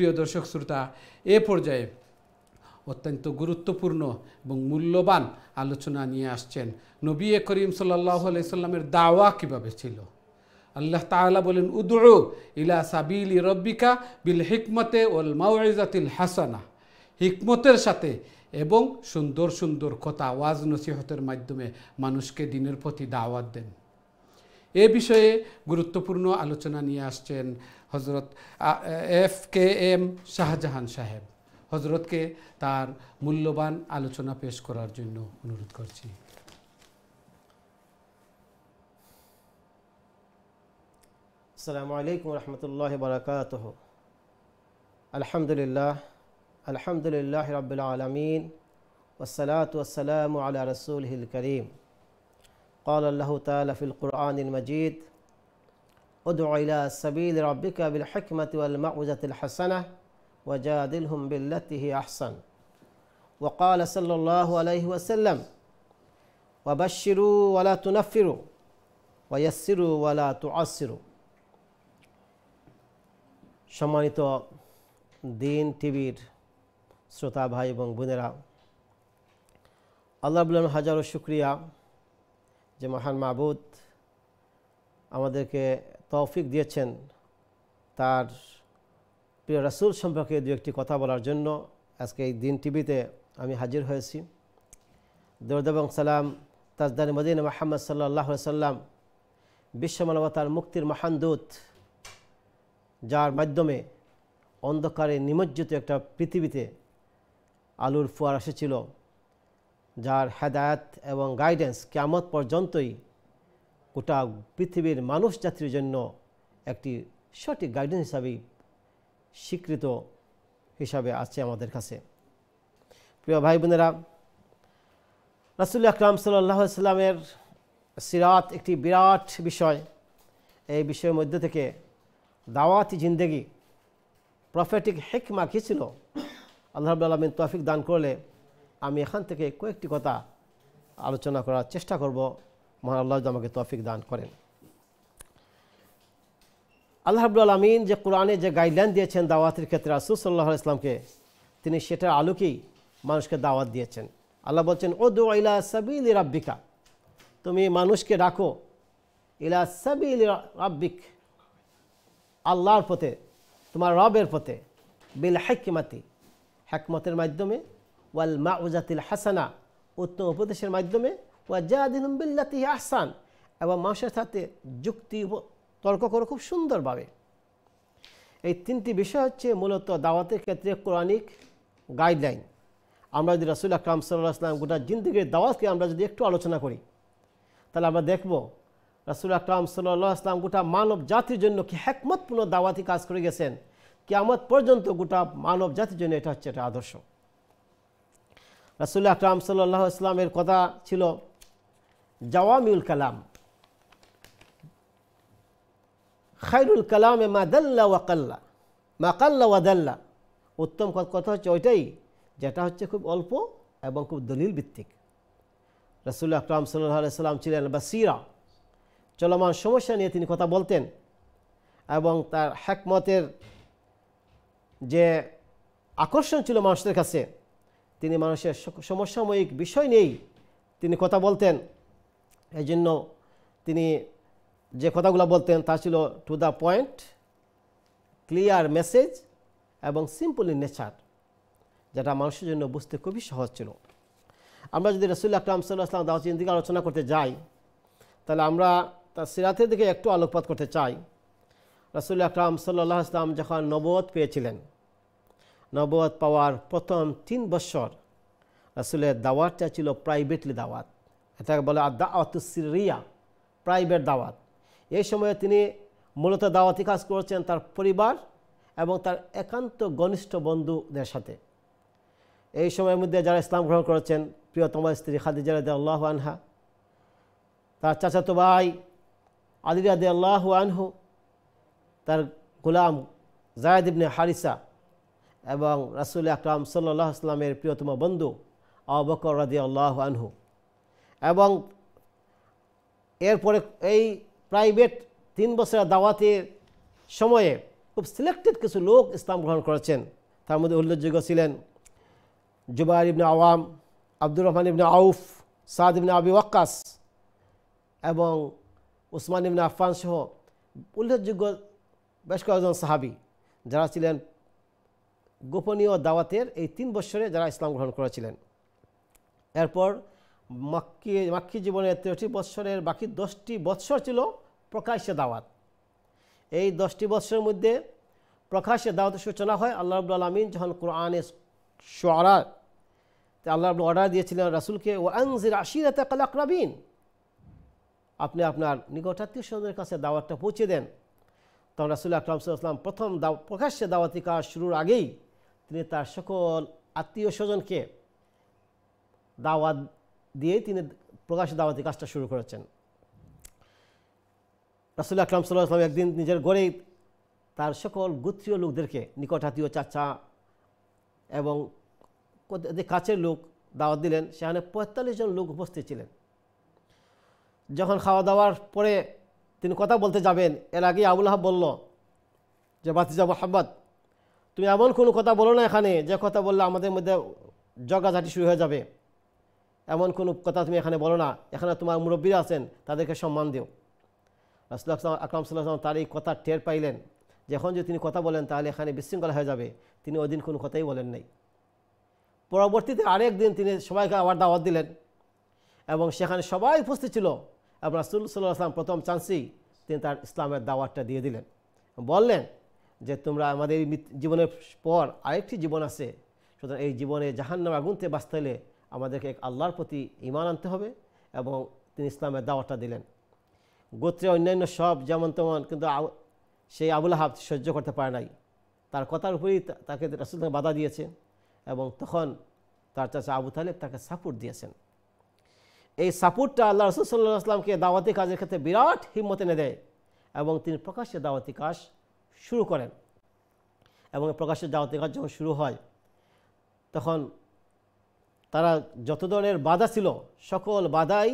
প্রিয় দর্শক শ্রোতা এ পর্যায়ে অত্যন্ত গুরুত্বপূর্ণ এবং মূল্যবান আলোচনা নিয়ে আসছেন নবী করিম সাল্লাহ আলাইসাল্লামের দাওয়া কীভাবে ছিল আল্লাহ তালা বলেন উদ্রু ইলা সাবিল রব্বিকা বিল হিকমতে ওল মাউজাতিল হাসানা হিকমতের সাথে এবং সুন্দর সুন্দর কথা ওয়াজ নসিহতের মাধ্যমে মানুষকে দিনের প্রতি দাওয়াত দেন এ বিষয়ে গুরুত্বপূর্ণ আলোচনা নিয়ে আসছেন হজরত এফ কে এম শাহজাহান সাহেব হজরতকে তার মূল্যবান আলোচনা পেশ করার জন্য অনুরোধ করছি আসসালামু আলাইকুম রহমতুল্লাহ বরকাত আলহামদুলিল্লাহ আলহামদুলিল্লাহ রবিল আলমিন ওসালাত ওসালাম আলা রসুল হিল করিম قال الله تعالى في القرآن المجيد ادع إلى سبيل ربك بالحكمة والمعوزة الحسنة وجادلهم بالتي هي أحسن وقال صلى الله عليه وسلم وبشروا ولا تنفروا ويسروا ولا تعسروا সম্মানিত দিন টিভির শ্রোতা بن এবং الله আল্লাহ হাজারো শুক্রিয়া যে মহান মাহবুদ আমাদেরকে তৌফিক দিয়েছেন তার প্রিয় রাসুল সম্পর্কে দু একটি কথা বলার জন্য আজকে এই দিন টিভিতে আমি হাজির হয়েছি দৌদ এবং সালাম তাজদানি মদিন মাহমদ সাল্লাহ সাল্লাম বিশ্বমানবতার মুক্তির মহান দূত যার মাধ্যমে অন্ধকারে নিমজ্জিত একটা পৃথিবীতে আলুর ফুয়ার এসেছিল যার হেদায়াত এবং গাইডেন্স কেমত পর্যন্তই গোটা পৃথিবীর মানুষ জাতির জন্য একটি সঠিক গাইডেন্স হিসাবেই স্বীকৃত হিসাবে আছে আমাদের কাছে প্রিয় ভাই বোনেরা রাসুল আকরাম সাল্লামের সিরাত একটি বিরাট বিষয় এই বিষয়ের মধ্যে থেকে দাওয়াতি জিন্দেগি প্রফেটিক হেকমা কী ছিল আল্লাহ আলমিন তৌফিক দান করলে আমি এখান থেকে কয়েকটি কথা আলোচনা করার চেষ্টা করব মহান আল্লাহ আমাকে তফিক দান করেন আল্লাহ আব্দুল আমিন যে কোরআনে যে গাইডলাইন দিয়েছেন দাওয়াতের ক্ষেত্রে রাসুল সাল্লাহ ইসলামকে তিনি সেটার আলোকেই মানুষকে দাওয়াত দিয়েছেন আল্লাহ বলছেন ও দো ইলা সাবিল রাব্বিকা তুমি মানুষকে ডাকো ইলা সাবিল রাব্বিক আল্লাহর পথে তোমার রবের পথে বিল হ্যাকিমাতি হ্যাকমতের মাধ্যমে ওয়াল মাউজাতিল হাসানা উত্তম উপদেশের মাধ্যমে ওয়া বিল্লাতি আহসান এবং মানুষের সাথে যুক্তি তর্ক করো খুব সুন্দরভাবে এই তিনটি বিষয় হচ্ছে মূলত দাওয়াতের ক্ষেত্রে কোরআনিক গাইডলাইন আমরা যদি রাসুল আকরাম সাল্লাহ আসলাম গোটা জিন্দিগির দাওয়াতকে আমরা যদি একটু আলোচনা করি তাহলে আমরা দেখব রাসুল আকরাম সাল্লাহ আসলাম গোটা মানব জাতির জন্য কি হ্যাকমতপূর্ণ দাওয়াতি কাজ করে গেছেন কি আমার পর্যন্ত গোটা মানব জাতির জন্য এটা হচ্ছে একটা আদর্শ রাসুল আকরাম সাল্লাহ ইসলামের কথা ছিল জওয়ামিউল কালাম খাইরুল কালামে মাদাল্লা ওয়াকাল্লা মাকাল্লা ওয়াদাল্লা উত্তম কথা হচ্ছে ওইটাই যেটা হচ্ছে খুব অল্প এবং খুব দলিল ভিত্তিক রাসুল আকরাম সাল্লাহ সাল্লাম ছিলেন সিরা চলমান সমস্যা নিয়ে তিনি কথা বলতেন এবং তার হ্যাকমতের যে আকর্ষণ ছিল মানুষদের কাছে তিনি মানুষের সমসাময়িক বিষয় নেই তিনি কথা বলতেন এই জন্য তিনি যে কথাগুলো বলতেন তা ছিল to the point clear message এবং সিম্পল ইন নেচার যেটা মানুষের জন্য বুঝতে খুবই সহজ ছিল আমরা যদি রসুল আকরাম সাল্লাহাম দাওয়াচিন দিকে আলোচনা করতে যাই তাহলে আমরা তার সিরাতের দিকে একটু আলোকপাত করতে চাই রসুল আকরাম সাল্লাহ আসলাম যখন নবদ পেয়েছিলেন নবদ পাওয়ার প্রথম তিন বছর রাসুলের দাওয়াতটা ছিল প্রাইভেটলি দাওয়াত এটাকে বলে দাওয়াতুসিরিয়া প্রাইভেট দাওয়াত এই সময়ে তিনি মূলত দাওয়াতি কাজ করেছেন তার পরিবার এবং তার একান্ত ঘনিষ্ঠ বন্ধুদের সাথে এই সময়ের মধ্যে যারা ইসলাম গ্রহণ করেছেন প্রিয়তম স্ত্রী খাদিজা রাদে আল্লাহ আনহা তার চাচাতো ভাই আলী আল্লাহ আনহু তার গোলাম জায়দ ইবনে হারিসা এবং রাসুল আকরাম সাল্লাহ আসলামের প্রিয়তম বন্ধু আবকর রাজি আল্লাহ আনহু এবং এরপরে এই প্রাইভেট তিন বছরের দাওয়াতের সময়ে খুব সিলেক্টেড কিছু লোক ইসলাম গ্রহণ করেছেন তার মধ্যে উল্লেখযোগ্য ছিলেন জুবাইর ইবনে আওয়াম আব্দুর রহমান ইবনে আউফ সাদ ইবনে আবি ওয়াক্কাস এবং উসমান ইবনে আফান সহ উল্লেখযোগ্য বেশ কয়েকজন সাহাবি যারা ছিলেন গোপনীয় দাওয়াতের এই তিন বছরে যারা ইসলাম গ্রহণ করেছিলেন এরপর মাক্কি মাক্কি জীবনের তেরোটি বৎসরের বাকি দশটি বৎসর ছিল প্রকাশ্যে দাওয়াত এই দশটি বৎসরের মধ্যে প্রকাশ্যে দাওয়াতের সূচনা হয় আল্লাহ রবুল আলমিন যখন কোরআনে সরার আল্লাহ রবুল অর্ডার দিয়েছিলেন রাসুলকে ও আংজির আশিরাত কালাকরাবিন আপনি আপনার নিকটাত্মীয় স্বজনের কাছে দাওয়াতটা পৌঁছে দেন তখন রাসুল আকরাম সাল্লাম প্রথম দাও প্রকাশ্যে দাওয়াতি কাজ শুরুর আগেই তিনি তার সকল আত্মীয় স্বজনকে দাওয়াত দিয়ে তিনি প্রকাশ দাওয়াতি কাজটা শুরু করেছেন রাসুল আকলাম সাল্লাহ আসলাম একদিন নিজের গড়েই তার সকল গোত্রীয় লোকদেরকে নিকট আত্মীয় চাচা এবং কাছের লোক দাওয়াত দিলেন সেখানে পঁয়তাল্লিশ জন লোক উপস্থিত ছিলেন যখন খাওয়া দাওয়ার পরে তিনি কথা বলতে যাবেন এর আগে আবুল বলল যে বাতিজা মোহাম্মদ তুমি এমন কোনো কথা বলো না এখানে যে কথা বললে আমাদের মধ্যে জগাঝাটি শুরু হয়ে যাবে এমন কোনো কথা তুমি এখানে বলো না এখানে তোমার মুরব্বীরা আছেন তাদেরকে সম্মান দিও রাসুল আকরাম সাল্লাহাম তার এই কথা টের পাইলেন যখন যদি তিনি কথা বলেন তাহলে এখানে বিশৃঙ্খলা হয়ে যাবে তিনি ওই দিন কোনো কথাই বলেন নাই পরবর্তীতে আরেক দিন তিনি সবাইকে আবার দাওয়াত দিলেন এবং সেখানে সবাই উপস্থিত ছিল এবং রাসুল সাল্লাহ আসলাম প্রথম চান্সেই তিনি তার ইসলামের দাওয়াতটা দিয়ে দিলেন বললেন যে তোমরা আমাদের জীবনের পর আরেকটি জীবন আছে সুতরাং এই জীবনে জাহান্নাম আগুনতে বাঁচতে হলে আমাদেরকে এক আল্লাহর প্রতি ইমান আনতে হবে এবং তিনি ইসলামের দাওয়াটা দিলেন গোত্রে অন্যান্য সব যেমন তেমন কিন্তু সেই আবুল হাব সহ্য করতে পারে নাই তার কথার উপরেই তাকে রাসুল বাধা দিয়েছে এবং তখন তার চাচা আবু তালেব তাকে সাপোর্ট দিয়েছেন এই সাপোর্টটা আল্লাহ রসুল সাল্লাহ আসলামকে দাওয়াতি কাজের ক্ষেত্রে বিরাট হিম্মত এনে দেয় এবং তিনি প্রকাশ্যে দাওয়াতি কাজ শুরু করেন এবং প্রকাশ্যে দাওয়াতের কাজ যখন শুরু হয় তখন তারা যত ধরনের বাধা ছিল সকল বাধাই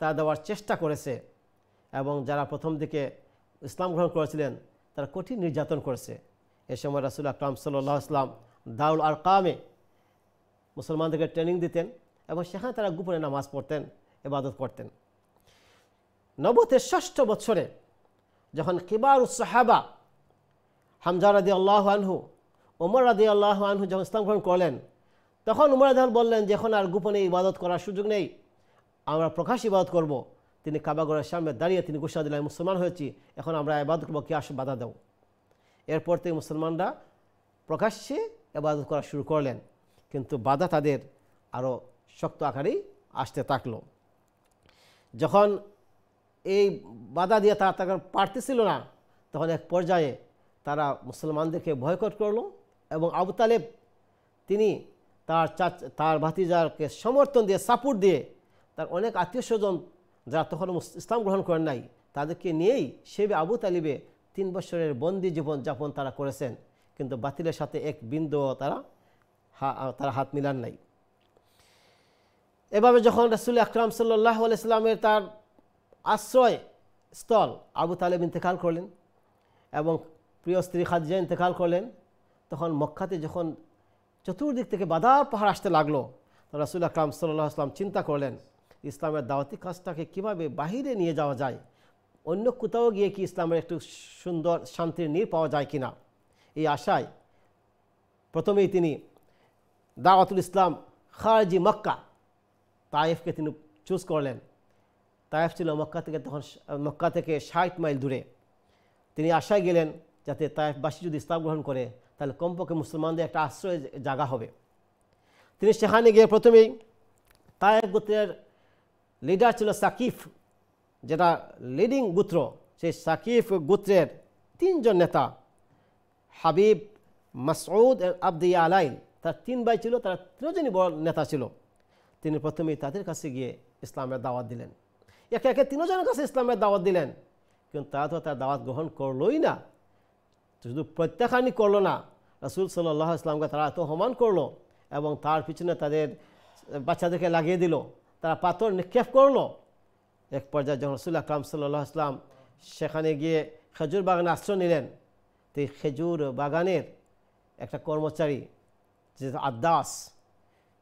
তারা দেওয়ার চেষ্টা করেছে এবং যারা প্রথম দিকে ইসলাম গ্রহণ করেছিলেন তারা কঠিন নির্যাতন করেছে এ সময় রাসুল আকরাম সাল্লাহ ইসলাম দাউল আর কামে মুসলমানদেরকে ট্রেনিং দিতেন এবং সেখানে তারা গোপনে নামাজ পড়তেন এবাদত করতেন নবতের ষষ্ঠ বছরে যখন কিবার সাহাবা হামজা রাদি আল্লাহ আনহু ওমর রাদি আল্লাহ আনহু যখন ইসলাম গ্রহণ করলেন তখন উমর আদাল বললেন যে এখন আর গোপনে ইবাদত করার সুযোগ নেই আমরা প্রকাশ ইবাদত করব। তিনি কাবাগরের সামনে দাঁড়িয়ে তিনি ঘোষণা দিলেন মুসলমান হয়েছি এখন আমরা ইবাদত করবো কি আসে বাধা দেব এরপর থেকে মুসলমানরা প্রকাশ্যে ইবাদত করা শুরু করলেন কিন্তু বাধা তাদের আরও শক্ত আকারেই আসতে থাকলো যখন এই বাধা দিয়ে তারা তাকে পারতেছিল না তখন এক পর্যায়ে তারা মুসলমানদেরকে বয়কট করল এবং আবু তালেব তিনি তার চা তার ভাতিজারকে সমর্থন দিয়ে সাপোর্ট দিয়ে তার অনেক আত্মীয় স্বজন যারা তখন ইসলাম গ্রহণ করেন নাই তাদেরকে নিয়েই সেবে আবু তালিবে তিন বছরের বন্দি জীবন যাপন তারা করেছেন কিন্তু বাতিলের সাথে এক বিন্দু তারা তারা হাত মিলান নাই এভাবে যখন রাসুল আকরাম সাল্লাহ ইসলামের তার আশ্রয় স্থল আবু তালেব ইন্তেকাল করলেন এবং প্রিয় স্ত্রী খাদিজা ইন্তেকাল করলেন তখন মক্কাতে যখন চতুর্দিক থেকে বাদার পাহাড় আসতে লাগলো রাসুল আকরাম সাল্লাহ আসলাম চিন্তা করলেন ইসলামের দাওয়াতি কাজটাকে কিভাবে বাহিরে নিয়ে যাওয়া যায় অন্য কোথাও গিয়ে কি ইসলামের একটু সুন্দর শান্তির নীর পাওয়া যায় কিনা এই আশায় প্রথমেই তিনি দাওয়াতুল ইসলাম খারজি মক্কা তায়েফকে তিনি চুজ করলেন তায়েফ ছিল মক্কা থেকে তখন মক্কা থেকে ষাট মাইল দূরে তিনি আশায় গেলেন যাতে তায়েফবাসী যদি ইসলাম গ্রহণ করে তাহলে কমপক্ষে মুসলমানদের একটা আশ্রয় জায়গা হবে তিনি সেখানে গিয়ে প্রথমেই তায়েফ গোত্রের লিডার ছিল সাকিফ যেটা লিডিং গোত্র সেই সাকিফ গোত্রের তিনজন নেতা হাবিব মাসউদ আব্দি আলাই তার তিন ভাই ছিল তারা তিনজনই বড় নেতা ছিল তিনি প্রথমেই তাদের কাছে গিয়ে ইসলামের দাওয়াত দিলেন একে একে তিনজনের কাছে ইসলামের দাওয়াত দিলেন কিন্তু তারা তো তার দাওয়াত গ্রহণ করলই না শুধু প্রত্যাখ্যানই করলো না রাসুল সাল্লাহ ইসলামকে তারা এত অপমান করলো এবং তার পিছনে তাদের বাচ্চাদেরকে লাগিয়ে দিল তারা পাথর নিক্ষেপ করলো এক পর্যায়ে যখন রসুল আকরাম সাল্লাহ ইসলাম সেখানে গিয়ে খেজুর বাগানে আশ্রয় নিলেন তো খেজুর বাগানের একটা কর্মচারী যে আদাস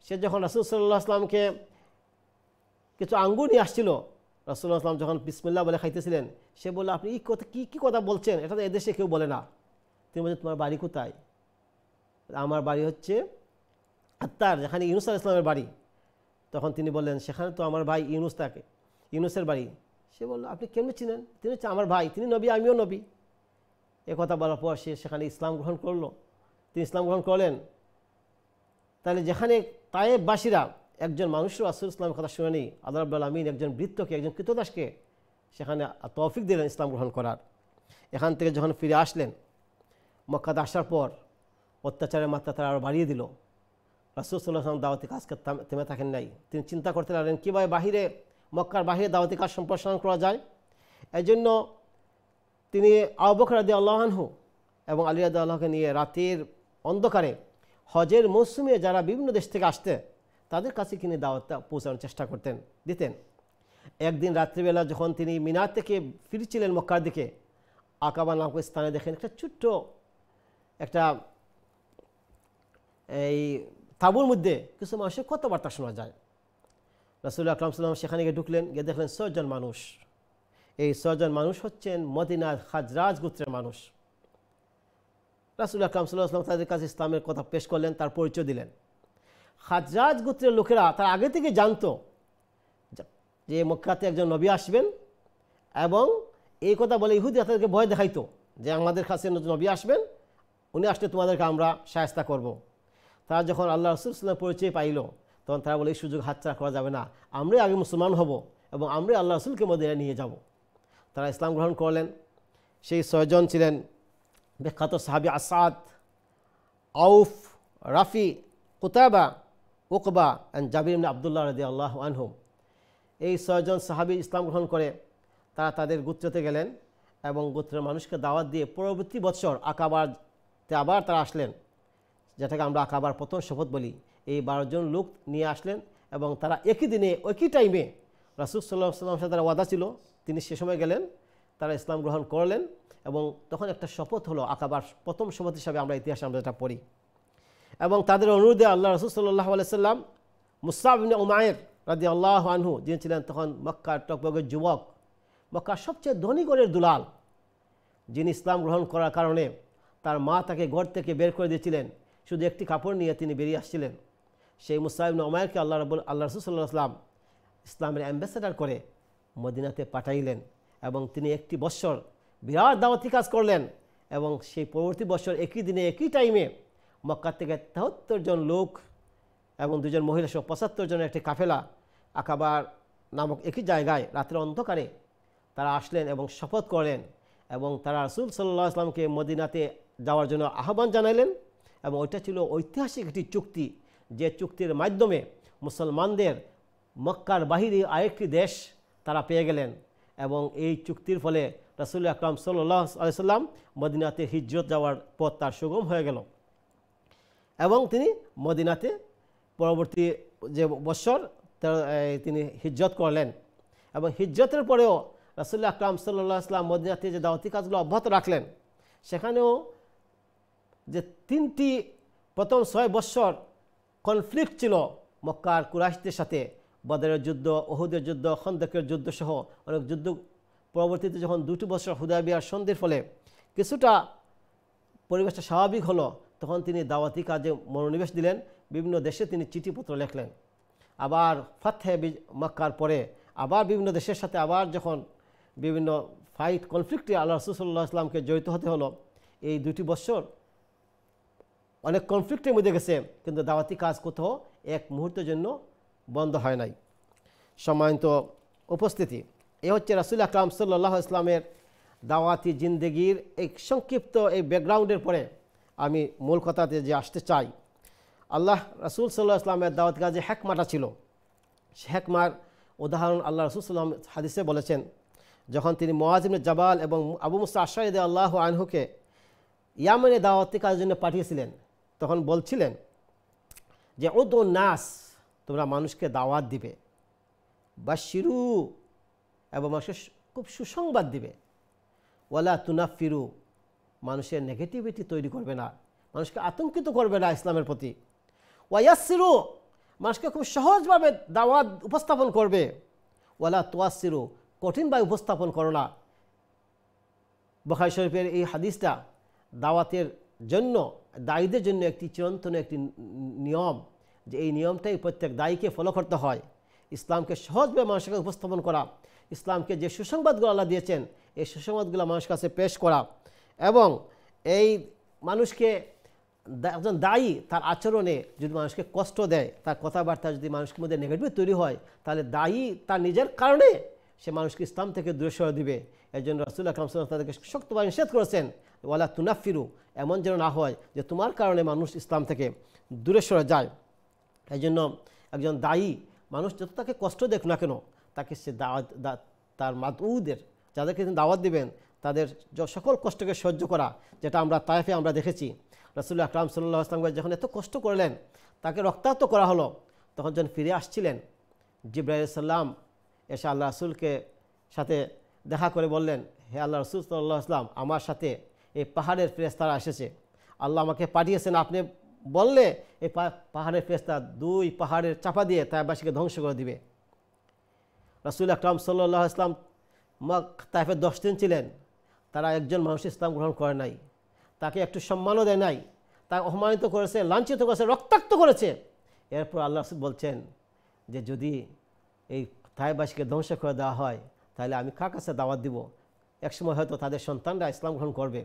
সে যখন রাসুল সাল্লাহ আসলামকে কিছু আঙ্গুর নিয়ে আসছিল রসুল্লাহ আসলাম যখন বিসমিল্লা বলে খাইতেছিলেন সে বললো আপনি এই কথা কী কী কথা বলছেন এটা তো এদেশে কেউ বলে না তুমি বলছো তোমার বাড়ি কোথায় আমার বাড়ি হচ্ছে আত্মার যেখানে ইউনুস আল ইসলামের বাড়ি তখন তিনি বললেন সেখানে তো আমার ভাই ইউনুস থাকে ইউনুসের বাড়ি সে বলল আপনি কেমনি চিনেন তিনি হচ্ছে আমার ভাই তিনি নবী আমিও নবী এ কথা বলার পর সে সেখানে ইসলাম গ্রহণ করলো তিনি ইসলাম গ্রহণ করলেন তাহলে যেখানে তায়েববাসীরা একজন মানুষও আসুল ইসলামের কথা শুনেনি আল্লাহ রব্বুল আমিন একজন বৃত্তকে একজন কৃতদাসকে সেখানে তৌফিক দিলেন ইসলাম গ্রহণ করার এখান থেকে যখন ফিরে আসলেন মক্কাতে আসার পর অত্যাচারের মাত্রা তারা আরও বাড়িয়ে দিল রাসুলসাল্লাহাম দাওয়াতি কাজকে থেমে থাকেন নাই তিনি চিন্তা করতে লাগলেন কীভাবে বাহিরে মক্কার বাহিরে দাওয়াতি কাজ সম্প্রসারণ করা যায় এই জন্য তিনি আবকর আদি আল্লাহানহু এবং আলী আদি আল্লাহকে নিয়ে রাতের অন্ধকারে হজের মৌসুমে যারা বিভিন্ন দেশ থেকে আসতে তাদের কাছে তিনি দাওয়াতটা পৌঁছানোর চেষ্টা করতেন দিতেন একদিন রাত্রিবেলা যখন তিনি মিনার থেকে ফিরছিলেন মক্কার দিকে আকাবা নামক স্থানে দেখেন একটা ছোট্ট একটা এই তাবুর মধ্যে কিছু মানুষের কথাবার্তা শোনা যায় রাসুল আকলাম সাল্লাম সেখানে গিয়ে ঢুকলেন গিয়ে দেখলেন ছজন মানুষ এই ছজন মানুষ হচ্ছেন মদিনার হাজরাজ গোত্রের মানুষ রাসুল আকলাম সাল্লাহ আসলাম তাদের কাছে ইসলামের কথা পেশ করলেন তার পরিচয় দিলেন হাজরাজ গোত্রের লোকেরা তার আগে থেকে জানতো যে মক্কাতে একজন নবী আসবেন এবং এই কথা বলে ইহুদি তাদেরকে ভয় দেখাইতো যে আমাদের কাছে নবী আসবেন উনি আসলে তোমাদেরকে আমরা সায়স্তা করব। তারা যখন আল্লাহ রসুলাম পরিচয় পাইল তখন তারা বলে এই সুযোগ হাতছাড়া করা যাবে না আমরাই আগে মুসলমান হব এবং আমরাই আল্লাহ রসুলকে মধ্যে নিয়ে যাব। তারা ইসলাম গ্রহণ করলেন সেই ছয়জন ছিলেন বিখ্যাত সাহাবি আসাদ আউফ রাফি কুতাবা ওকবা অ্যান্ড জাবির আবদুল্লাহ রদি আল্লাহ আনহুম এই ছয়জন সাহাবি ইসলাম গ্রহণ করে তারা তাদের গোত্রতে গেলেন এবং গোত্রের মানুষকে দাওয়াত দিয়ে পরবর্তী বছর আকাবার তে আবার তারা আসলেন যেটাকে আমরা আকাবার প্রথম শপথ বলি এই বারোজন লোক নিয়ে আসলেন এবং তারা একই দিনে একই টাইমে রাসুল সাল্লাহ সাল্লাম সাথে তারা ওয়াদা ছিল তিনি সে সময় গেলেন তারা ইসলাম গ্রহণ করলেন এবং তখন একটা শপথ হলো আকাবার প্রথম শপথ হিসাবে আমরা ইতিহাসে আমরা এটা পড়ি এবং তাদের অনুরোধে আল্লাহ রসুল সাল্লাহ আলাইসাল্লাম মুসাবিন উমায়ের রাজি আল্লাহ আনহু যিনি ছিলেন তখন মক্কার টকবগের যুবক মক্কার সবচেয়ে ধনী গড়ের দুলাল যিনি ইসলাম গ্রহণ করার কারণে তার মা তাকে ঘর থেকে বের করে দিয়েছিলেন শুধু একটি কাপড় নিয়ে তিনি বেরিয়ে আসছিলেন সেই মুসাইব নমায়কে আল্লাহ রাবুল আল্লাহ রসুল্লাহাম ইসলামের অ্যাম্বাসেডার করে মদিনাতে পাঠাইলেন এবং তিনি একটি বৎসর বিরাট দাওয়াতি কাজ করলেন এবং সেই পরবর্তী বছর একই দিনে একই টাইমে মক্কা থেকে তেহত্তর জন লোক এবং দুজন মহিলা সহ পঁচাত্তর জনের একটি কাফেলা আকাবার নামক একই জায়গায় রাতের অন্ধকারে তারা আসলেন এবং শপথ করলেন এবং তারা রাসুল সাল্লাহ আসলামকে মদিনাতে যাওয়ার জন্য আহ্বান জানাইলেন এবং ওইটা ছিল ঐতিহাসিক একটি চুক্তি যে চুক্তির মাধ্যমে মুসলমানদের মক্কার বাহিরে আরেকটি দেশ তারা পেয়ে গেলেন এবং এই চুক্তির ফলে রাসুল আকরাম সাল্লাহ আলাইসাল্লাম মদিনাতে হিজরত যাওয়ার পথ তার সুগম হয়ে গেল এবং তিনি মদিনাতে পরবর্তী যে বছর তিনি হিজরত করলেন এবং হিজরতের পরেও রাসুল্লাহ আকরাম সাল্লাহ ইসলাম মদিনাতে যে দাওয়াতি কাজগুলো অব্যাহত রাখলেন সেখানেও যে তিনটি প্রথম ছয় বৎসর কনফ্লিক্ট ছিল মক্কার কুরাইশদের সাথে বদরের যুদ্ধ ওহুদের যুদ্ধ খন্দকের যুদ্ধ সহ অনেক যুদ্ধ পরবর্তীতে যখন দুটি বছর হুদা বিহার সন্ধির ফলে কিছুটা পরিবেশটা স্বাভাবিক হলো তখন তিনি দাওয়াতি কাজে মনোনিবেশ দিলেন বিভিন্ন দেশে তিনি চিঠিপত্র লেখলেন আবার ফাতে মক্কার পরে আবার বিভিন্ন দেশের সাথে আবার যখন বিভিন্ন ফাইট কনফ্লিক্টে আল্লাহ রসুল্লাহ ইসলামকে জড়িত হতে হলো এই দুটি বছর অনেক কনফ্লিক্টের মধ্যে গেছে কিন্তু দাওয়াতি কাজ কোথাও এক মুহূর্তের জন্য বন্ধ হয় নাই সম্মানিত উপস্থিতি এ হচ্ছে রাসুল আকরাম সাল্লাহ ইসলামের দাওয়াতি জিন্দেগির এই সংক্ষিপ্ত এই ব্যাকগ্রাউন্ডের পরে আমি মূল কথাতে যে আসতে চাই আল্লাহ রাসুল সাল্লাহ ইসলামের দাওয়াত কাজে হ্যাকমাটা ছিল হ্যাকমার উদাহরণ আল্লাহ রসুল সাল্লাম হাদিসে বলেছেন যখন তিনি মোয়াজিমনে জাবাল এবং আবু মুসা আশাহিদে আল্লাহ আনহুকে ইয়ামেনে দাওয়াতি কাজের জন্য পাঠিয়েছিলেন তখন বলছিলেন যে ও দো নাস তোমরা মানুষকে দাওয়াত দিবে বা শিরু এবং মানুষকে খুব সুসংবাদ দিবে ওলা তুনা ফিরু মানুষের নেগেটিভিটি তৈরি করবে না মানুষকে আতঙ্কিত করবে না ইসলামের প্রতি ওয়াসিরু মানুষকে খুব সহজভাবে দাওয়াত উপস্থাপন করবে ওয়ালা তোয়াসিরু কঠিনভাবে উপস্থাপন করো না বখাই শরীফের এই হাদিসটা দাওয়াতের জন্য দায়ীদের জন্য একটি চিরন্তন একটি নিয়ম যে এই নিয়মটাই প্রত্যেক দায়ীকে ফলো করতে হয় ইসলামকে সহজভাবে মানুষের কাছে উপস্থাপন করা ইসলামকে যে সুসংবাদগুলো আল্লাহ দিয়েছেন এই সুসংবাদগুলো মানুষের কাছে পেশ করা এবং এই মানুষকে একজন দায়ী তার আচরণে যদি মানুষকে কষ্ট দেয় তার কথাবার্তা যদি মানুষের মধ্যে নেগেটিভ তৈরি হয় তাহলে দায়ী তার নিজের কারণে সে মানুষকে ইসলাম থেকে দূরে সরে দিবে এর জন্য রাসুল আকরাম সাল্লাম তাদেরকে শক্তভাবে নিষেধ করেছেন ওয়ালা তুনাফিরু এমন যেন না হয় যে তোমার কারণে মানুষ ইসলাম থেকে দূরে সরে যায় এই জন্য একজন দায়ী মানুষ যত তাকে কষ্ট দেখ না কেন তাকে সে দাওয়াত তার মাদউদের যাদেরকে তিনি দাওয়াত দিবেন তাদের সকল কষ্টকে সহ্য করা যেটা আমরা তায়েফে আমরা দেখেছি রসুল আকরাম সাল্লাহ আসলামকে যখন এত কষ্ট করলেন তাকে রক্তাক্ত করা হলো তখন যখন ফিরে আসছিলেন জিব্রাহ সাল্লাম এসে আল্লাহ রসুলকে সাথে দেখা করে বললেন হে আল্লাহ রসুল সাল্লাহ আসলাম আমার সাথে এই পাহাড়ের ফেরেস্তারা এসেছে আল্লাহ আমাকে পাঠিয়েছেন আপনি বললে এই পাহাড়ের ফেরেস্তা দুই পাহাড়ের চাপা দিয়ে তাইবাসীকে ধ্বংস করে দিবে রাসুল আকরাম সাল্লাহ আসলাম তাইফে দশ দিন ছিলেন তারা একজন মানুষ ইসলাম গ্রহণ করে নাই তাকে একটু সম্মানও দেয় নাই তাকে অপমানিত করেছে লাঞ্ছিত করেছে রক্তাক্ত করেছে এরপর আল্লাহ রসুল বলছেন যে যদি এই তাইবাসীকে ধ্বংস করে দেওয়া হয় তাহলে আমি কার কাছে দাওয়াত দিব একসময় হয়তো তাদের সন্তানরা ইসলাম গ্রহণ করবে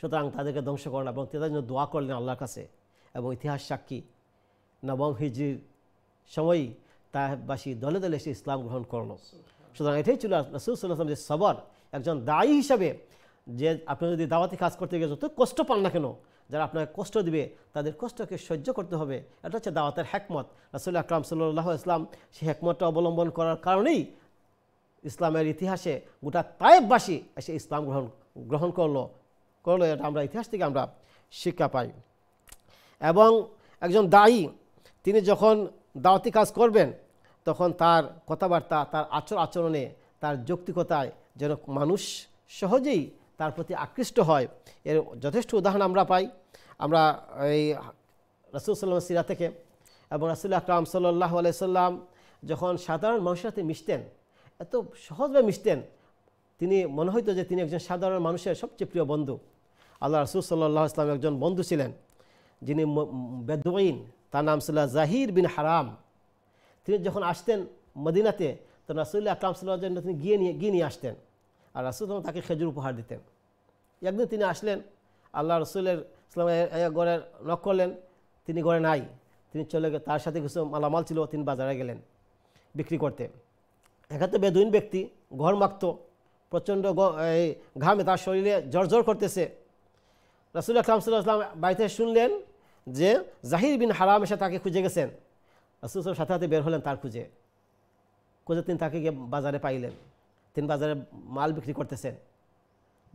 সুতরাং তাদেরকে ধ্বংস করেন এবং তাদের জন্য দোয়া করলেন আল্লাহর কাছে এবং ইতিহাস সাক্ষী নবম হিজির সময়ই তাইবাসী দলে দলে এসে ইসলাম গ্রহণ করলো সুতরাং এটাই ছিল রসুল যে সবর একজন দায়ী হিসাবে যে আপনি যদি দাওয়াতি কাজ করতে গিয়ে যত কষ্ট পান না কেন যারা আপনাকে কষ্ট দিবে তাদের কষ্টকে সহ্য করতে হবে এটা হচ্ছে দাওয়াতের হ্যাকমত রাসুল আকরাম সাল্লাহ ইসলাম সেই হ্যাকমতটা অবলম্বন করার কারণেই ইসলামের ইতিহাসে গোটা তায়েববাসী এসে ইসলাম গ্রহণ গ্রহণ করলো করলো এটা আমরা ইতিহাস থেকে আমরা শিক্ষা পাই এবং একজন দায়ী তিনি যখন দাওয়াতি কাজ করবেন তখন তার কথাবার্তা তার আচর আচরণে তার যৌক্তিকতায় যেন মানুষ সহজেই তার প্রতি আকৃষ্ট হয় এর যথেষ্ট উদাহরণ আমরা পাই আমরা এই রাসুল সাল্লাম সিরা থেকে এবং রাসুল আকরাম সাল্লাহ আলাইসাল্লাম যখন সাধারণ মানুষের সাথে মিশতেন এত সহজভাবে মিশতেন তিনি মনে হইতো যে তিনি একজন সাধারণ মানুষের সবচেয়ে প্রিয় বন্ধু আল্লাহ রাসুল সাল্লাহ ইসলাম একজন বন্ধু ছিলেন যিনি বেদুইন তার নাম ছিল জাহির বিন হারাম তিনি যখন আসতেন মদিনাতে তো রাসুল্লাহ আকরাম সাল্লাহ তিনি গিয়ে নিয়ে গিয়ে নিয়ে আসতেন আর রাসুল তাকে খেজুর উপহার দিতেন একদিন তিনি আসলেন আল্লাহ রসুলের ইসলামের ঘরে নক করলেন তিনি ঘরে নাই তিনি চলে গেলেন তার সাথে কিছু মালামাল ছিল তিনি বাজারে গেলেন বিক্রি করতে একাতে বেদুইন ব্যক্তি ঘর মাখত প্রচণ্ড এই ঘামে তার শরীরে জর্জর করতেছে রাসুল আকলাম সাল্লাহাম বাড়িতে শুনলেন যে জাহির বিন হারাম এসে তাকে খুঁজে গেছেন রাসুল সাথে সাথে বের হলেন তার খুঁজে খুঁজে তিনি তাকে গিয়ে বাজারে পাইলেন তিনি বাজারে মাল বিক্রি করতেছেন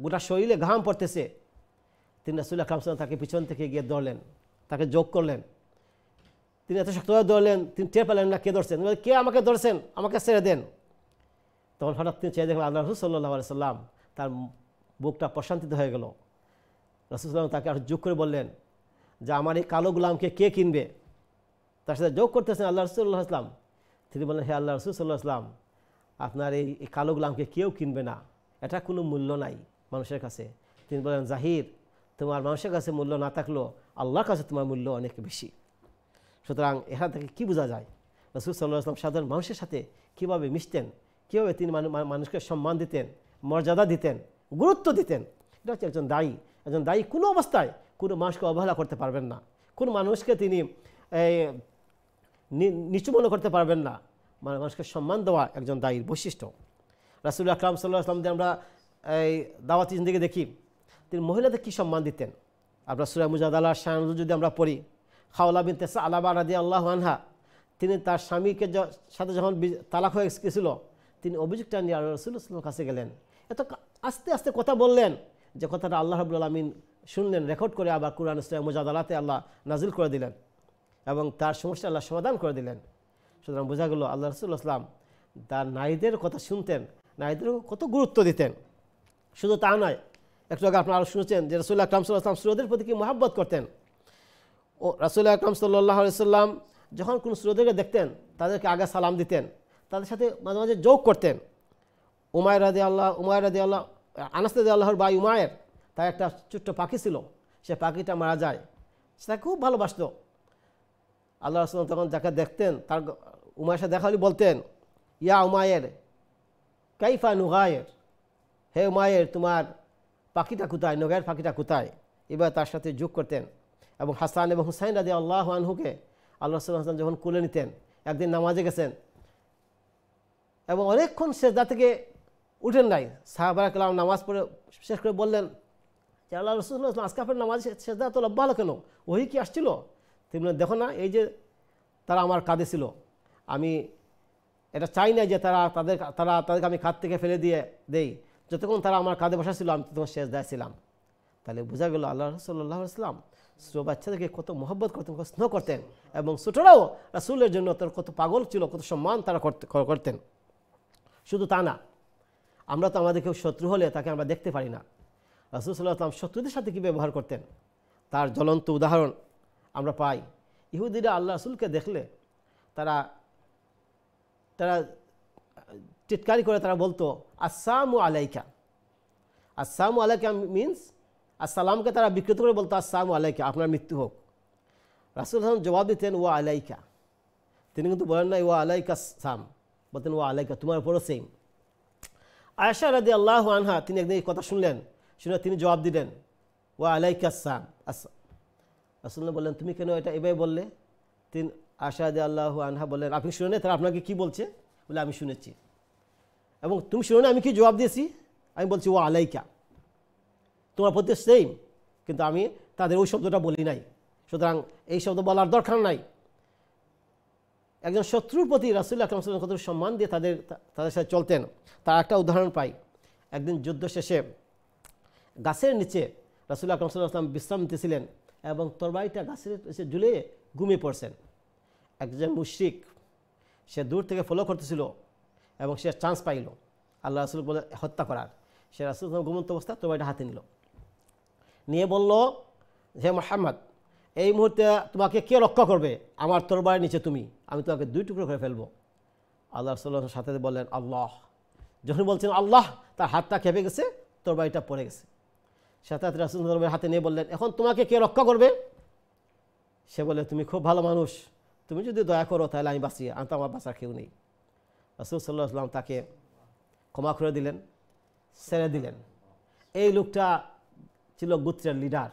গোটা শরীরে ঘাম পড়তেছে তিনি রাসুল আকরাম সাল্লাম তাকে পিছন থেকে গিয়ে দৌড়লেন তাকে যোগ করলেন তিনি এত শক্তভাবে দৌড়লেন তিনি টের পেলেন না কে ধরছেন কে আমাকে ধরছেন আমাকে ছেড়ে দেন তখন হঠাৎ তিনি চেয়ে দেখলেন আল্লাহ রসুল সাল্লাহ সাল্লাম তার বুকটা প্রশান্তিত হয়ে গেল রসুলাম তাকে আর যোগ করে বললেন যে আমার এই কালো গুলামকে কে কিনবে তার সাথে যোগ করতেছেন আল্লাহ রসুল্লাহ আসলাম তিনি বললেন হে আল্লাহ রসুল সাল্লাহ আসলাম আপনার এই কালো গুলামকে কেউ কিনবে না এটা কোনো মূল্য নাই মানুষের কাছে তিনি বলেন জাহির তোমার মানুষের কাছে মূল্য না থাকলেও আল্লাহর কাছে তোমার মূল্য অনেক বেশি সুতরাং এখান থেকে কী বোঝা যায় রসুল সাল্লাহ আসলাম সাধারণ মানুষের সাথে কিভাবে মিশতেন কীভাবে তিনি মানুষকে সম্মান দিতেন মর্যাদা দিতেন গুরুত্ব দিতেন এটা হচ্ছে একজন দায়ী একজন দায়ী কোনো অবস্থায় কোনো মানুষকে অবহেলা করতে পারবেন না কোন মানুষকে তিনি নিচু মনে করতে পারবেন না মানুষকে সম্মান দেওয়া একজন দায়ীর বৈশিষ্ট্য রাসুল আকরাম সাল্লাহ আসলামদের আমরা এই দাওয়াতি জিন্দিকে দেখি তিনি মহিলাদের কী সম্মান দিতেন আপনার সুরা মুজাদাল্লাহ শাহানু যদি আমরা পড়ি খাওলা বিন তেসা আলাবা রাদি আল্লাহ আনহা তিনি তার স্বামীকে সাথে যখন তালাক হয়ে গেছিল তিনি অভিযোগটা নিয়ে আল্লাহ ইসলামের কাছে গেলেন এত আস্তে আস্তে কথা বললেন যে কথাটা আল্লাহ রাবুল আলমিন শুনলেন রেকর্ড করে আবার কোরআন ইসলাম মুজাদালাতে আল্লাহ নাজিল করে দিলেন এবং তার সমস্যা আল্লাহ সমাধান করে দিলেন সুতরাং বোঝা গেল আল্লাহ রসুল্লাহ আসলাম তার নারীদের কথা শুনতেন নারীদেরও কত গুরুত্ব দিতেন শুধু তা নয় একটু আগে আপনারা শুনেছেন যে রসুল আকরাম সাল্লাহাম সুরদের প্রতি কি মহাব্বত করতেন ও রাসুল আকরাম সাল্লাহ সাল্লাম যখন কোনো সুরদেরকে দেখতেন তাদেরকে আগে সালাম দিতেন তাদের সাথে মাঝে মাঝে যোগ করতেন উমায় রাজি আল্লাহ উমায় রাজি আল্লাহ আনাস্তাদি আল্লাহর বাই উমায়ের তার একটা ছোট্ট পাখি ছিল সে পাখিটা মারা যায় তাকে খুব ভালোবাসত আল্লাহ রসুল্লাম তখন যাকে দেখতেন তার উমায়ের সাথে দেখা হলে বলতেন ইয়া উমায়ের কাইফা নুহায়ের হে মায়ের তোমার পাখিটা কোথায় নগের পাখিটা কোথায় এবার তার সাথে যোগ করতেন এবং হাসান এবং হুসাইন রাজি আল্লাহ আনহুকে আল্লাহ সাল হাসান যখন কুলে নিতেন একদিন নামাজে গেছেন এবং অনেকক্ষণ সেজদা থেকে উঠেন নাই সাহাবার কালাম নামাজ পড়ে শেষ করে বললেন যে আল্লাহ রসুল আজকে আপনার নামাজ সেজদা তো লব্বা হলো কেন ওই কি আসছিল তুমি দেখো না এই যে তারা আমার কাঁধে ছিল আমি এটা চাই না যে তারা তাদের তারা তাদেরকে আমি কাঁধ থেকে ফেলে দিয়ে দেই যতক্ষণ তারা আমার কাঁধে বসা ছিল আমি ততক্ষণ শেষ দেয়াছিলাম ছিলাম তাহলে বোঝা গেল আল্লাহ রসল্লাহ আসলাম ছোটো বাচ্চাদেরকে কত মহব্বত করতেন কত স্নেহ করতেন এবং ছোটরাও রাসুলের জন্য তার কত পাগল ছিল কত সম্মান তারা করতে করতেন শুধু তা না আমরা তো আমাদের কেউ শত্রু হলে তাকে আমরা দেখতে পারি না রাসুল সাল্লাহ আসলাম শত্রুদের সাথে কী ব্যবহার করতেন তার জ্বলন্ত উদাহরণ আমরা পাই ইহুদিরা আল্লাহ রাসুলকে দেখলে তারা তারা টিটকারি করে তারা বলতো আসসালামু আলাইকা আসসালামু আলাইকা মিনস আসসালামকে তারা বিকৃত করে বলতো আসসালামু আলাইকা আপনার মৃত্যু হোক রাসুল হাসান জবাব দিতেন ওয়া আলাইকা তিনি কিন্তু বলেন নাই ওয়া আলাইকা সাম বলতেন ওয়া আলাইকা তোমার উপরও সেম আয়সা রাদি আল্লাহ আনহা তিনি একদিন কথা শুনলেন শুনে তিনি জবাব দিলেন ওয়া আলাইকা সাম রাসুল্লাহ বললেন তুমি কেন এটা এভাবে বললে তিনি আশা দিয়ে আল্লাহ আনহা বললেন আপনি শুনে তারা আপনাকে কি বলছে বলে আমি শুনেছি এবং তুমি শুনো না আমি কি জবাব দিয়েছি আমি বলছি ও আলাইকা তোমার প্রতি সেম কিন্তু আমি তাদের ওই শব্দটা বলি নাই সুতরাং এই শব্দ বলার দরকার নাই একজন শত্রুর প্রতি রাসুল আকরাম কত সম্মান দিয়ে তাদের তাদের সাথে চলতেন তার একটা উদাহরণ পাই একদিন যুদ্ধ শেষে গাছের নিচে রাসুল আকরাম বিশ্রাম দিতেছিলেন এবং তরবারিটা গাছের নিচে ঝুলে ঘুমিয়ে পড়ছেন একজন মুশ্রিক সে দূর থেকে ফলো করতেছিল এবং সে চান্স পাইল আল্লাহ রাসুল বলে হত্যা করার সে রাসুল ঘুমন্ত অবস্থা এটা হাতে নিল নিয়ে বলল হে মোহাম্মদ এই মুহূর্তে তোমাকে কে রক্ষা করবে আমার বাড়ির নিচে তুমি আমি তোমাকে দুই টুকরো করে ফেলবো আল্লাহ রসুল সাথে বললেন আল্লাহ যখন বলছেন আল্লাহ তার হাতটা খেপে গেছে বাড়িটা পড়ে গেছে সাথে রাসুল হাতে নিয়ে বললেন এখন তোমাকে কে রক্ষা করবে সে বলে তুমি খুব ভালো মানুষ তুমি যদি দয়া করো তাহলে আমি বাঁচি আমি তো আমার বাঁচার কেউ নেই রাসুল সাল্লাহ আসলাম তাকে ক্ষমা করে দিলেন ছেড়ে দিলেন এই লোকটা ছিল গোত্রের লিডার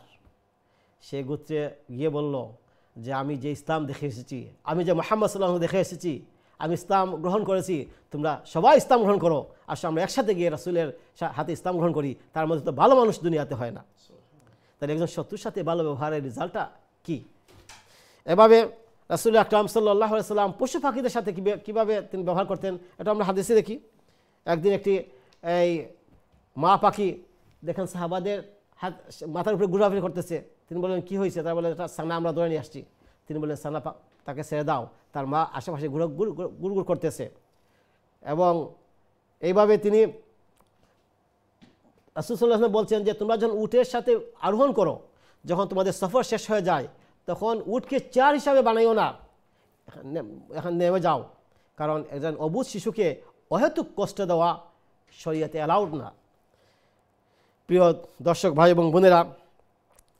সে গোত্রে গিয়ে বলল যে আমি যে ইসলাম দেখে এসেছি আমি যে মোহাম্মদ সাল্লাহ দেখে এসেছি আমি ইসলাম গ্রহণ করেছি তোমরা সবাই ইসলাম গ্রহণ করো আসলে আমরা একসাথে গিয়ে রাসুলের হাতে ইসলাম গ্রহণ করি তার মধ্যে তো ভালো মানুষ দুনিয়াতে হয় না তাহলে একজন শত্রুর সাথে ভালো ব্যবহারের রেজাল্টটা কী এভাবে রাসুল আকরাম সাল্লাহ সাল্লাম পশু পাখিদের সাথে কীভাবে তিনি ব্যবহার করতেন এটা আমরা হাদিসে দেখি একদিন একটি এই মা পাখি দেখেন সাহাবাদের হাত মাথার উপরে ঘুরাফিরি করতেছে তিনি বলেন কী হয়েছে তারা বলেন সানা আমরা ধরে নিয়ে আসছি তিনি বলেন সানা তাকে ছেড়ে দাও তার মা আশেপাশে ঘুরে গুড় করতেছে এবং এইভাবে তিনি সাল্লাহ বলছেন যে তোমরা যখন উটের সাথে আরোহণ করো যখন তোমাদের সফর শেষ হয়ে যায় তখন উটকে চেয়ার হিসাবে বানাইও না এখন নেমে যাও কারণ একজন অবুধ শিশুকে অহেতুক কষ্ট দেওয়া শরীয়তে অ্যালাউড না প্রিয় দর্শক ভাই এবং বোনেরা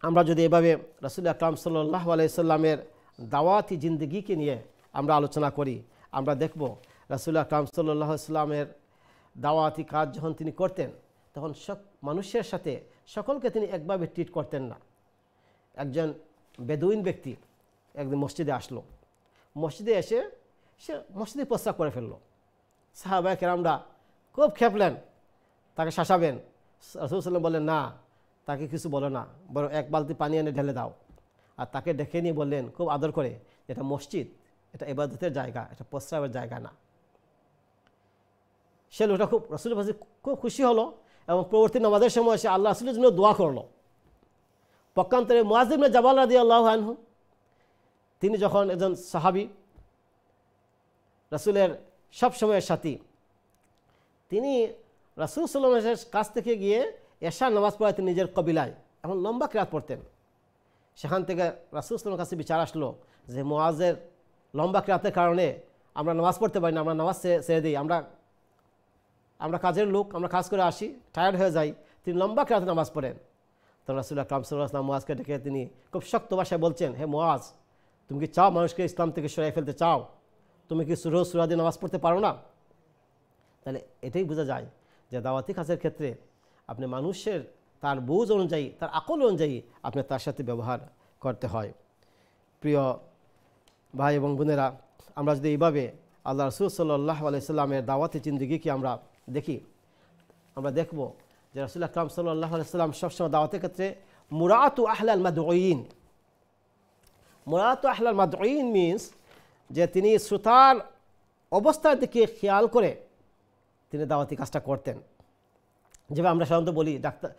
আমরা যদি এভাবে রসুল আকরাম সাল্লাহ আলাইসাল্লামের দাওয়াতি জিন্দগিকে নিয়ে আমরা আলোচনা করি আমরা দেখব রসুল আকরাম সাল্লাহ ইসলামের দাওয়াতি কাজ যখন তিনি করতেন তখন সব মানুষের সাথে সকলকে তিনি একভাবে ট্রিট করতেন না একজন বেদুইন ব্যক্তি একদিন মসজিদে আসলো মসজিদে এসে সে মসজিদে প্রস্তাব করে ফেললো সাহাবায় কেরামরা খুব খেপলেন তাকে শাসাবেন রসুলাম বললেন না তাকে কিছু বলো না বরং এক বালতি পানি এনে ঢেলে দাও আর তাকে ডেকে নিয়ে বললেন খুব আদর করে এটা মসজিদ এটা এবাদতের জায়গা এটা প্রস্রাবের জায়গা না সে লোকটা খুব রসুল খুব খুশি হলো এবং পরবর্তী নামাজের সময় সে আল্লাহ রসুলের জন্য দোয়া করলো পক্ষান্তরে মোয়াজিবনে জবাল রাদি আল্লাহ আনহু তিনি যখন একজন সাহাবি রাসুলের সবসময়ের সাথী তিনি রাসুল সাল্লামের কাছ থেকে গিয়ে এশা নামাজ পড়াতেন নিজের কবিলায় এখন লম্বা ক্রিয়াত পড়তেন সেখান থেকে রাসুল সাল্লামের কাছে বিচার আসলো যে মোয়াজের লম্বা ক্রিয়াতের কারণে আমরা নামাজ পড়তে পারি না আমরা নামাজ ছেড়ে দিই আমরা আমরা কাজের লোক আমরা কাজ করে আসি টায়ার্ড হয়ে যাই তিনি লম্বা ক্রিয়াতে নামাজ পড়েন তো রাসুল্লাহ আকরাম আসলাম মোয়াজকে ডেকে তিনি খুব শক্ত ভাষায় বলছেন হে মোয়াজ তুমি কি চাও মানুষকে ইসলাম থেকে সরাই ফেলতে চাও তুমি কি সুরহ সুরাদি নামাজ পড়তে পারো না তাহলে এটাই বোঝা যায় যে দাওয়াতি কাজের ক্ষেত্রে আপনি মানুষের তার বুঝ অনুযায়ী তার আকল অনুযায়ী আপনি তার সাথে ব্যবহার করতে হয় প্রিয় ভাই এবং বোনেরা আমরা যদি এইভাবে আল্লাহ রসুল সাল্লাহ আলাইসাল্লামের দাওয়াতি জিন্দিগিকে আমরা দেখি আমরা দেখব যে রসুল আকরাম সাল্লাহ সাল্লাম সবসময় দাওয়াতের ক্ষেত্রে মুরাতু আহলাল মাদঈন মুরাতু আহলাল মাদুইন মিন্স যে তিনি শ্রোতার অবস্থার দিকে খেয়াল করে তিনি দাওয়াতি কাজটা করতেন যেভাবে আমরা সাধারণত বলি ডাক্তার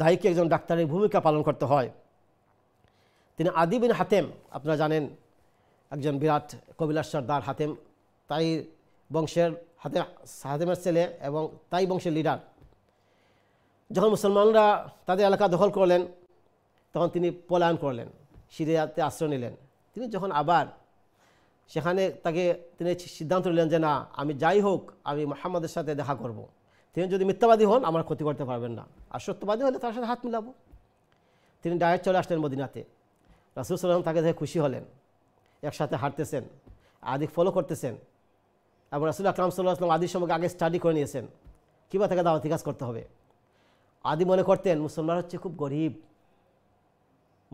দায়ীকে একজন ডাক্তারের ভূমিকা পালন করতে হয় তিনি আদি বিন হাতেম আপনারা জানেন একজন বিরাট কবিলাস সর্দার হাতেম তাই বংশের হাতে হাতেমের ছেলে এবং তাই বংশের লিডার যখন মুসলমানরা তাদের এলাকা দখল করলেন তখন তিনি পলায়ন করলেন সিরিয়াতে আশ্রয় নিলেন তিনি যখন আবার সেখানে তাকে তিনি সিদ্ধান্ত নিলেন যে না আমি যাই হোক আমি মোহাম্মদের সাথে দেখা করব। তিনি যদি মিথ্যাবাদী হন আমার ক্ষতি করতে পারবেন না আর সত্যবাদী হলে তার সাথে হাত মিলাবো তিনি ডাইরেক্ট চলে আসলেন মদিনাতে রাসুল সাল্লাম তাকে দেখে খুশি হলেন একসাথে হাঁটতেছেন আদি ফলো করতেছেন এবং রাসুল আকরাম সাল্লাহ আসলাম আদির সঙ্গে আগে স্টাডি করে নিয়েছেন কীভাবে তাকে দাওয়াতি কাজ করতে হবে আদি মনে করতেন মুসলমান হচ্ছে খুব গরিব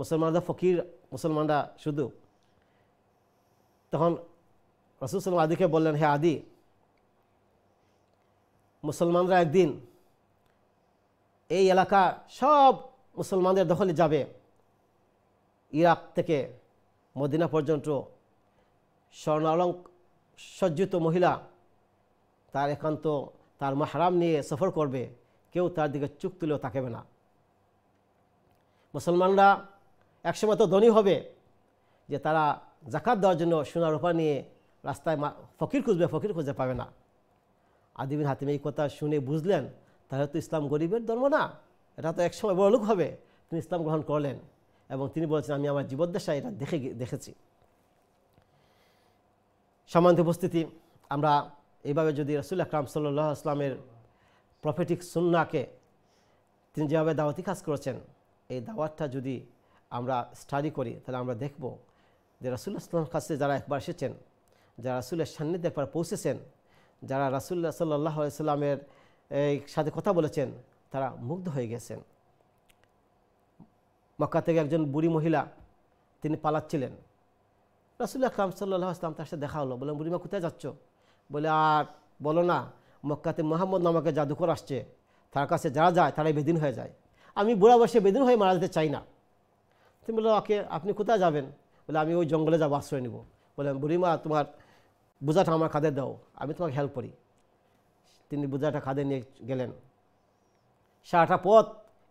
মুসলমানরা ফকির মুসলমানরা শুধু তখন রসুল সাল্লাম আদিকে বললেন হে আদি মুসলমানরা একদিন এই এলাকা সব মুসলমানদের দখলে যাবে ইরাক থেকে মদিনা পর্যন্ত স্বর্ণালঙ্ক সজ্জিত মহিলা তার একান্ত তার মাহারাম নিয়ে সফর করবে কেউ তার দিকে চুপ তুলেও তাকাবে না মুসলমানরা একসময় তো ধনী হবে যে তারা জাকাত দেওয়ার জন্য সোনা রূপা নিয়ে রাস্তায় ফকির খুঁজবে ফকির খুঁজে পাবে না আদিবিন হাতিম এই কথা শুনে বুঝলেন তাহলে তো ইসলাম গরিবের ধর্ম না এটা তো একসময় বড় লোক হবে তিনি ইসলাম গ্রহণ করলেন এবং তিনি বলছেন আমি আমার জীবদ্দশায় এটা দেখে দেখেছি সমান্ত উপস্থিতি আমরা এইভাবে যদি রসুল আকরাম সাল্লাহ আসলামের প্রফেটিক সুন্নাকে তিনি যেভাবে দাওয়াতি কাজ করেছেন এই দাওয়াতটা যদি আমরা স্টাডি করি তাহলে আমরা দেখব যে রাসুল্লাহ সাল্লাম কাছে যারা একবার এসেছেন যারা রাসুলের সান্নিধ্যে একবার পৌঁছেছেন যারা রাসুল্লাহ সাল্লাহ সাল্লামের সাথে কথা বলেছেন তারা মুগ্ধ হয়ে গেছেন মক্কা থেকে একজন বুড়ি মহিলা তিনি পালাচ্ছিলেন রাসুল্লাহ কাম সাল্লাহ আসলাম তার সাথে দেখা হলো বললেন বুড়িমা কোথায় যাচ্ছ বলে আর বলো না মক্কাতে মোহাম্মদ নামাকে জাদুকর আসছে তার কাছে যারা যায় তারাই বেদিন হয়ে যায় আমি বুড়া বয়সে বেদিন হয়ে মারা যেতে চাই না তুমি বললো ওকে আপনি কোথায় যাবেন বলে আমি ওই জঙ্গলে যাবো আশ্রয় নেবো বললাম বুড়িমা তোমার বোঝাটা আমার খাদে দাও আমি তোমাকে হেল্প করি তিনি বোঝাটা খাদে নিয়ে গেলেন সারাটা পথ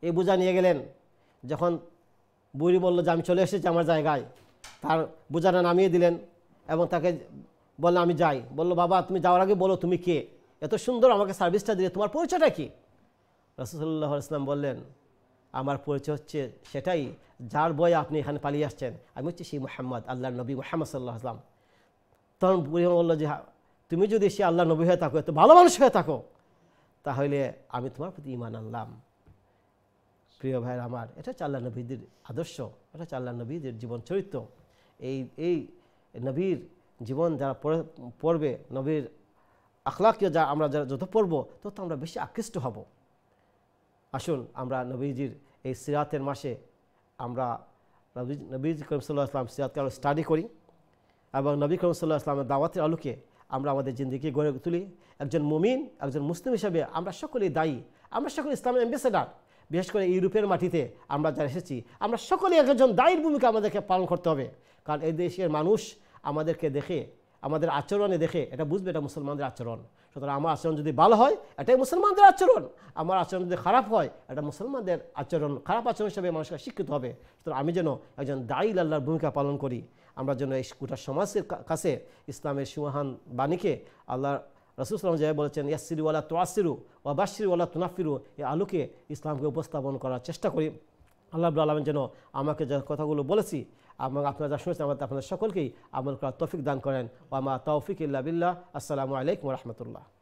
এই বোঝা নিয়ে গেলেন যখন বুড়ি বললো যে আমি চলে এসেছি আমার জায়গায় তার বোঝাটা নামিয়ে দিলেন এবং তাকে বললো আমি যাই বলল বাবা তুমি যাওয়ার আগে বলো তুমি কে এত সুন্দর আমাকে সার্ভিসটা দিলে তোমার পরিচয়টা কি রসুল্লাহ ইসলাম বললেন আমার পরিচয় হচ্ছে সেটাই যার বয়ে আপনি এখানে পালিয়ে আসছেন আমি হচ্ছি সেই মোহাম্মদ আল্লাহ নবী মোহাম্মদ সাল্লাহ আসলাম তখন বুড়ি বললো যে হ্যাঁ, তুমি যদি সে আল্লাহ নবী হয়ে থাকো এত ভালো মানুষ হয়ে থাকো তাহলে আমি তোমার প্রতি ইমান আনলাম প্রিয় ভাইয়ের আমার এটা হচ্ছে আল্লাহ নবীদের আদর্শ এটা হচ্ছে আল্লাহ নবীদের জীবন চরিত্র এই এই নবীর জীবন যারা পড়বে নবীর আখলাকীয় যা আমরা যারা যত পড়ব তত আমরা বেশি আকৃষ্ট হব আসুন আমরা নবীজির এই সিরাতের মাসে আমরা নবীজ নবী করিম সাল্লাহ আসলাম সিরাতকে আমরা স্টাডি করি এবং নবী করিম সাল্লাহ আসলামের দাওয়াতের আলোকে আমরা আমাদের জিন্দিগি গড়ে তুলি একজন মুমিন একজন মুসলিম হিসাবে আমরা সকলেই দায়ী আমরা সকলে ইসলামের অ্যাম্বাসেডার বিশেষ করে ইউরোপের মাটিতে আমরা যারা এসেছি আমরা সকলেই একজন দায়ীর ভূমিকা আমাদেরকে পালন করতে হবে কারণ এই দেশের মানুষ আমাদেরকে দেখে আমাদের আচরণে দেখে এটা বুঝবে এটা মুসলমানদের আচরণ সুতরাং আমার আচরণ যদি ভালো হয় এটাই মুসলমানদের আচরণ আমার আচরণ যদি খারাপ হয় এটা মুসলমানদের আচরণ খারাপ আচরণ হিসেবে মানুষকে শিক্ষিত হবে সুতরাং আমি যেন একজন দায়ী আল্লাহর ভূমিকা পালন করি আমরা যেন এই গোটা সমাজের কাছে ইসলামের সুহান বাণীকে আল্লাহর রসুলাম জাহেব বলেছেন ইয়াসিরুওয়ালা তোয়াসিরু ও বাসিরুওয়ালা তুনাফিরু এই আলোকে ইসলামকে উপস্থাপন করার চেষ্টা করি আল্লাহ আলম যেন আমাকে যে কথাগুলো বলেছি এবং আপনারা যা শুনেছেন আমাদের আপনাদের সকলকেই আমল করার তৌফিক দান করেন ওয়া মা তৌফিক ইল্লা বিল্লাহ আসসালামু আলাইকুম রহমতুল্লাহ